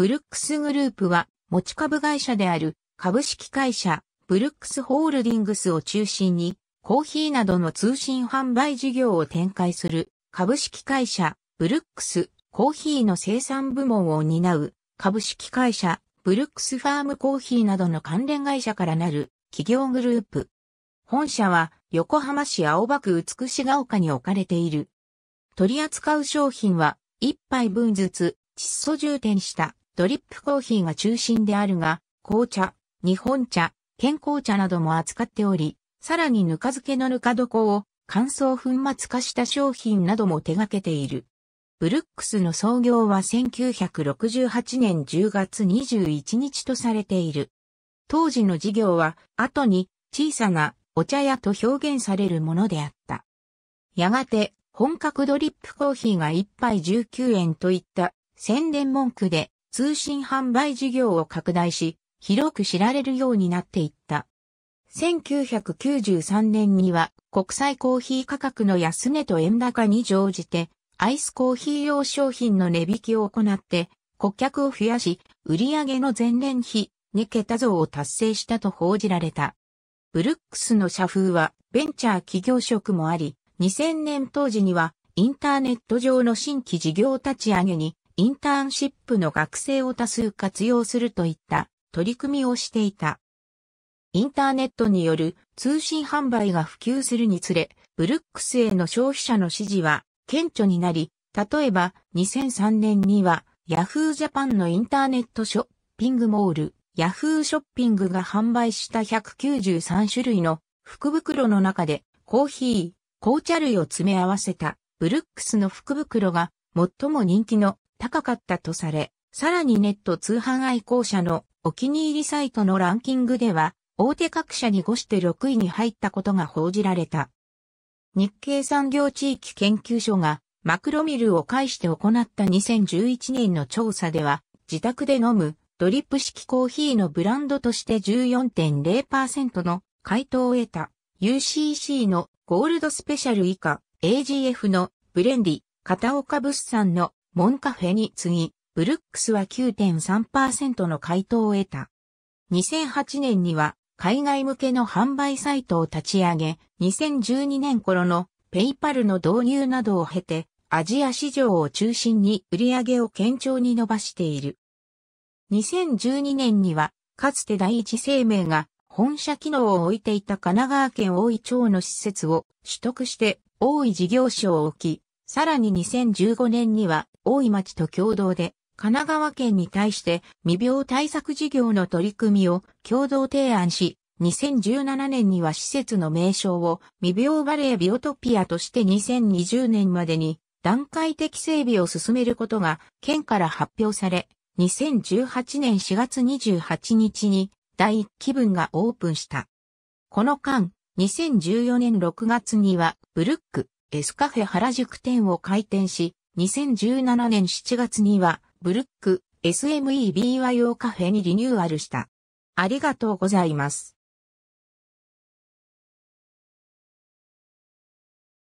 ブルックスグループは持ち株会社である株式会社ブルックスホールディングスを中心にコーヒーなどの通信販売事業を展開する株式会社ブルックスコーヒーの生産部門を担う株式会社ブルックスファームコーヒーなどの関連会社からなる企業グループ。本社は横浜市青葉区美しが丘に置かれている。取り扱う商品は1杯分ずつ窒素充填したドリップコーヒーが中心であるが、紅茶、日本茶、健康茶なども扱っており、さらにぬか漬けのぬか床を乾燥粉末化した商品なども手掛けている。ブルックスの創業は1968年10月21日とされている。当時の事業は後に小さなお茶屋と表現されるものであった。やがて本格ドリップコーヒーが1杯19円といった宣伝文句で通信販売事業を拡大し、広く知られるようになっていった。1993年には国際コーヒー価格の安値と円高に乗じて、アイスコーヒー用商品の値引きを行って、顧客を増やし、売上の前年比2桁増を達成したと報じられた。ブルックスの社風はベンチャー企業職もあり、2000年当時にはインターネット上の新規事業立ち上げにインターンシップの学生を多数活用するといった取り組みをしていた。インターネットによる通信販売が普及するにつれ、ブルックスへの消費者の支持は顕著になり、例えば2003年には Yahoo Japan のインターネットショッピングモール Yahoo ショッピングが販売した193種類の福袋の中でコーヒー、紅茶類を詰め合わせたブルックスの福袋が最も人気の高かったとされ、さらにネット通販愛好者のお気に入りサイトのランキングでは、大手各社に5して6位に入ったことが報じられた。日経産業地域研究所がマクロミルを介して行った2011年の調査では、自宅で飲むドリップ式コーヒーのブランドとして14.0%の回答を得た UCC のゴールドスペシャル以下 AGF のブレンディ、片岡物産のモンカフェに次、ブルックスは9.3%の回答を得た。2008年には海外向けの販売サイトを立ち上げ、2012年頃のペイパルの導入などを経て、アジア市場を中心に売り上げを堅調に伸ばしている。2012年には、かつて第一生命が本社機能を置いていた神奈川県大井町の施設を取得して大井事業所を置き、さらに2015年には大井町と共同で神奈川県に対して未病対策事業の取り組みを共同提案し、2017年には施設の名称を未病バレービオトピアとして2020年までに段階的整備を進めることが県から発表され、2018年4月28日に第1期分がオープンした。この間、2014年6月にはブルックエスカフェ原宿店を開店し、2017年7月には、ブルック SME BYO カフェにリニューアルした。ありがとうございます。